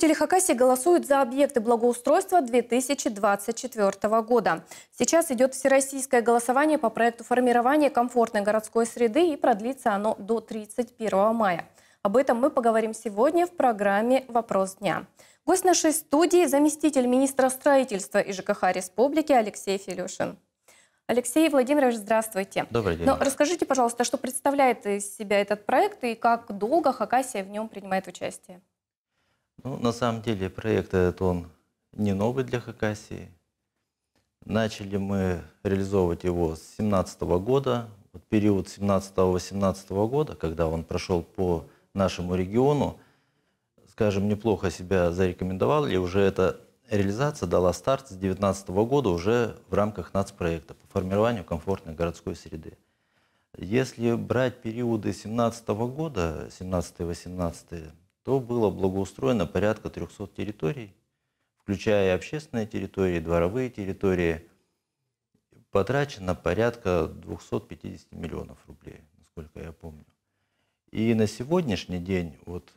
Жители Хакасии голосуют за объекты благоустройства 2024 года. Сейчас идет всероссийское голосование по проекту формирования комфортной городской среды и продлится оно до 31 мая. Об этом мы поговорим сегодня в программе «Вопрос дня». Гость нашей студии – заместитель министра строительства и ЖКХ Республики Алексей Филюшин. Алексей Владимирович, здравствуйте. Добрый день. Но расскажите, пожалуйста, что представляет из себя этот проект и как долго Хакасия в нем принимает участие? Ну, на самом деле проект этот он не новый для Хакасии. Начали мы реализовывать его с 2017 года. Вот период 17-18 года, когда он прошел по нашему региону, скажем, неплохо себя зарекомендовал, и уже эта реализация дала старт с 2019 года уже в рамках нацпроекта по формированию комфортной городской среды. Если брать периоды 2017 года, 17-18, то было благоустроено порядка 300 территорий, включая общественные территории, дворовые территории. Потрачено порядка 250 миллионов рублей, насколько я помню. И на сегодняшний день вот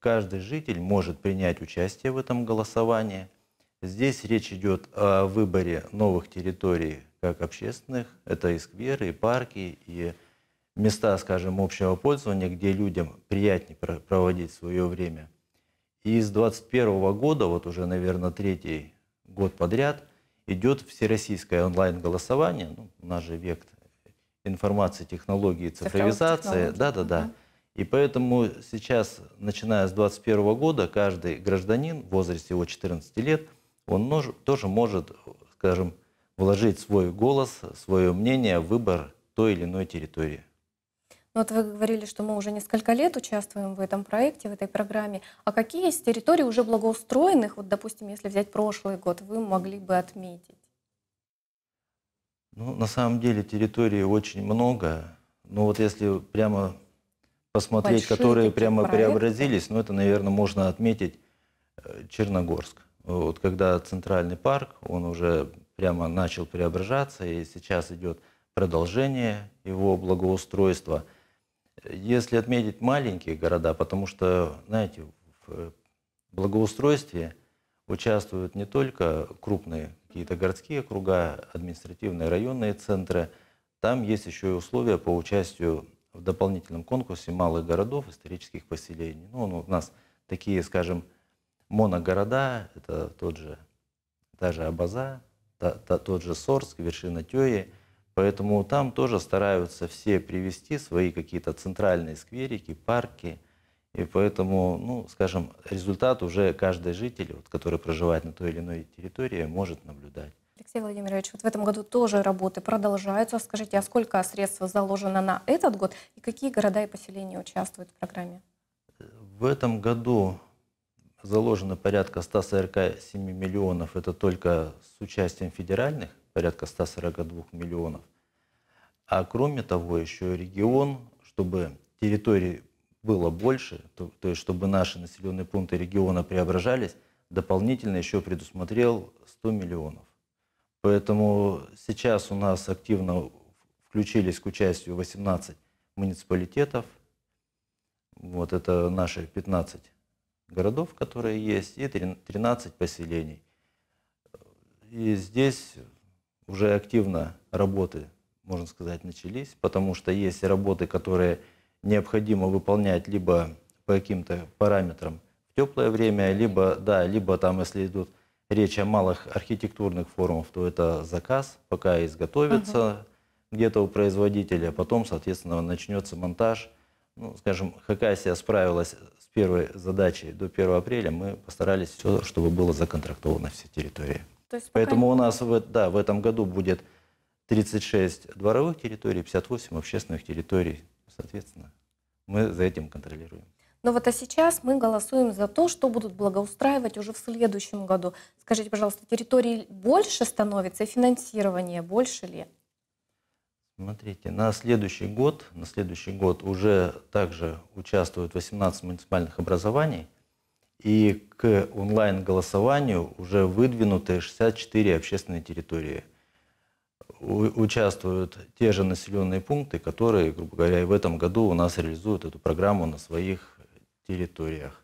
каждый житель может принять участие в этом голосовании. Здесь речь идет о выборе новых территорий, как общественных, это и скверы, и парки, и места, скажем, общего пользования, где людям приятнее проводить свое время. И с 2021 года, вот уже, наверное, третий год подряд, идет всероссийское онлайн-голосование. Ну, у нас же век информации, технологии, цифровизации. Да-да-да. И поэтому сейчас, начиная с 2021 года, каждый гражданин в возрасте его 14 лет, он тоже может, скажем, вложить свой голос, свое мнение в выбор той или иной территории. Но ну, вот вы говорили, что мы уже несколько лет участвуем в этом проекте, в этой программе. А какие есть территории уже благоустроенных, вот, допустим, если взять прошлый год, вы могли бы отметить? Ну, на самом деле территории очень много. Но ну, вот если прямо посмотреть, Большие которые прямо проекты. преобразились, ну, это, наверное, можно отметить э, Черногорск. Вот когда центральный парк, он уже прямо начал преображаться, и сейчас идет продолжение его благоустройства – если отметить маленькие города, потому что, знаете, в э, благоустройстве участвуют не только крупные какие-то городские округа, административные районные центры, там есть еще и условия по участию в дополнительном конкурсе малых городов, исторических поселений. Ну, ну у нас такие, скажем, моногорода, это тот же, та же Абаза, та, та, тот же Сорск, вершина Тёи – Поэтому там тоже стараются все привести свои какие-то центральные скверики, парки. И поэтому, ну, скажем, результат уже каждый житель, вот, который проживает на той или иной территории, может наблюдать. Алексей Владимирович, вот в этом году тоже работы продолжаются. Скажите, а сколько средств заложено на этот год и какие города и поселения участвуют в программе? В этом году заложено порядка 147 миллионов. Это только с участием федеральных порядка 142 миллионов. А кроме того, еще регион, чтобы территорий было больше, то, то есть чтобы наши населенные пункты региона преображались, дополнительно еще предусмотрел 100 миллионов. Поэтому сейчас у нас активно включились к участию 18 муниципалитетов. Вот это наши 15 городов, которые есть, и 13 поселений. И здесь уже активно работы, можно сказать, начались, потому что есть работы, которые необходимо выполнять либо по каким-то параметрам в теплое время, либо, да, либо там, если идут речь о малых архитектурных формах, то это заказ, пока изготовится uh где-то у производителя, потом, соответственно, начнется монтаж. Ну, скажем, Хакасия справилась с первой задачей до 1 апреля, мы постарались все, чтобы было законтрактовано все территории. То есть Поэтому пока... у нас в, да, в этом году будет 36 дворовых территорий, 58 общественных территорий. Соответственно, мы за этим контролируем. Но ну вот а сейчас мы голосуем за то, что будут благоустраивать уже в следующем году. Скажите, пожалуйста, территорий больше становится и финансирование больше ли? Смотрите, на следующий год, на следующий год уже также участвуют 18 муниципальных образований. И к онлайн-голосованию уже выдвинуты 64 общественные территории. У- участвуют те же населенные пункты, которые, грубо говоря, и в этом году у нас реализуют эту программу на своих территориях.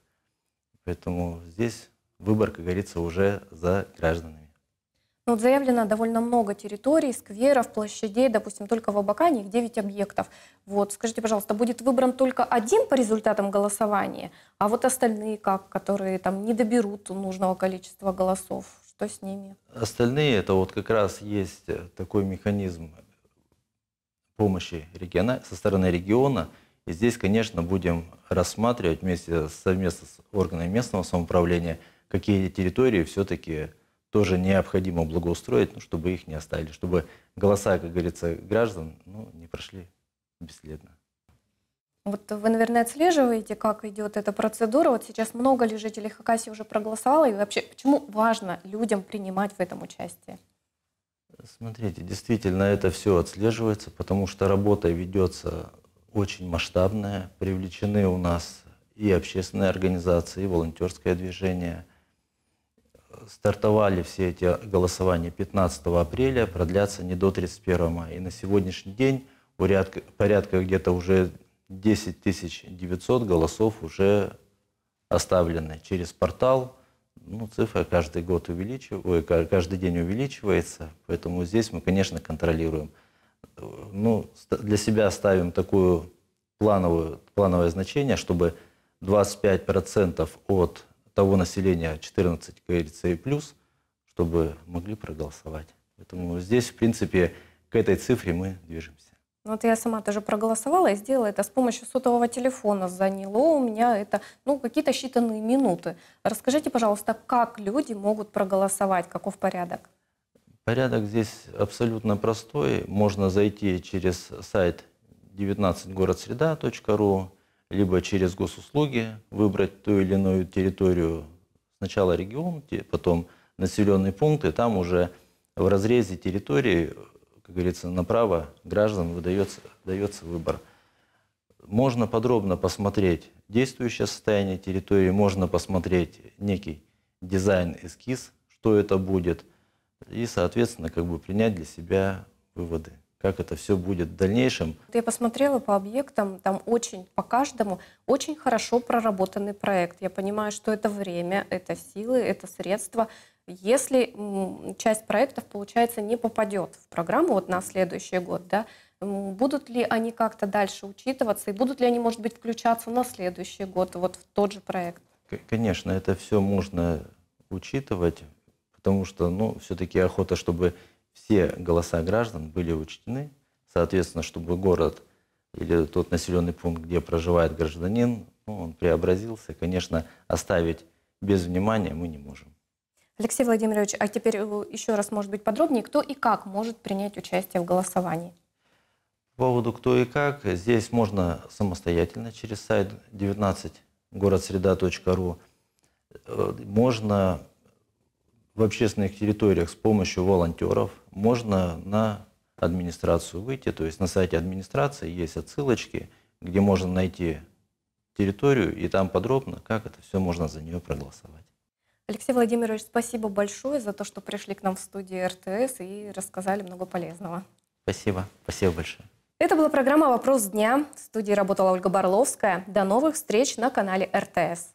Поэтому здесь выбор, как говорится, уже за гражданами. Но вот заявлено довольно много территорий, скверов, площадей, допустим, только в Абакане их 9 объектов. Вот, скажите, пожалуйста, будет выбран только один по результатам голосования, а вот остальные как, которые там не доберут нужного количества голосов? Что с ними? Остальные, это вот как раз есть такой механизм помощи региона, со стороны региона. И здесь, конечно, будем рассматривать вместе совместно с органами местного самоуправления, какие территории все-таки тоже необходимо благоустроить, ну, чтобы их не оставили, чтобы голоса, как говорится, граждан ну, не прошли бесследно. Вот вы, наверное, отслеживаете, как идет эта процедура. Вот сейчас много ли жителей Хакасии уже проголосовало? И вообще, почему важно людям принимать в этом участие? Смотрите, действительно, это все отслеживается, потому что работа ведется очень масштабная. Привлечены у нас и общественные организации, и волонтерское движение – стартовали все эти голосования 15 апреля, продлятся не до 31 мая. И на сегодняшний день порядка, порядка где-то уже 10 900 голосов уже оставлены через портал. Ну, цифра каждый год увеличивается, каждый день увеличивается, поэтому здесь мы, конечно, контролируем. Ну, для себя ставим такое плановое значение, чтобы 25% от того населения 14 говорится и плюс, чтобы могли проголосовать. Поэтому здесь, в принципе, к этой цифре мы движемся. Ну, вот я сама тоже проголосовала и сделала это с помощью сотового телефона. Заняло у меня это, ну, какие-то считанные минуты. Расскажите, пожалуйста, как люди могут проголосовать, каков порядок? Порядок здесь абсолютно простой. Можно зайти через сайт 19городсреда.ру, либо через госуслуги выбрать ту или иную территорию, сначала регион, потом населенный пункт, и там уже в разрезе территории, как говорится, направо граждан выдается, дается выбор. Можно подробно посмотреть действующее состояние территории, можно посмотреть некий дизайн-эскиз, что это будет, и, соответственно, как бы принять для себя выводы как это все будет в дальнейшем. Я посмотрела по объектам, там очень, по каждому, очень хорошо проработанный проект. Я понимаю, что это время, это силы, это средства. Если часть проектов, получается, не попадет в программу вот на следующий год, да, будут ли они как-то дальше учитываться и будут ли они, может быть, включаться на следующий год вот в тот же проект? Конечно, это все можно учитывать, потому что, ну, все-таки охота, чтобы все голоса граждан были учтены. Соответственно, чтобы город или тот населенный пункт, где проживает гражданин, ну, он преобразился. Конечно, оставить без внимания мы не можем. Алексей Владимирович, а теперь э, еще раз, может быть, подробнее, кто и как может принять участие в голосовании? По поводу кто и как, здесь можно самостоятельно через сайт 19 городсреда.ру э, можно в общественных территориях с помощью волонтеров можно на администрацию выйти, то есть на сайте администрации есть отсылочки, где можно найти территорию и там подробно, как это все можно за нее проголосовать. Алексей Владимирович, спасибо большое за то, что пришли к нам в студию РТС и рассказали много полезного. Спасибо, спасибо большое. Это была программа «Вопрос дня». В студии работала Ольга Барловская. До новых встреч на канале РТС.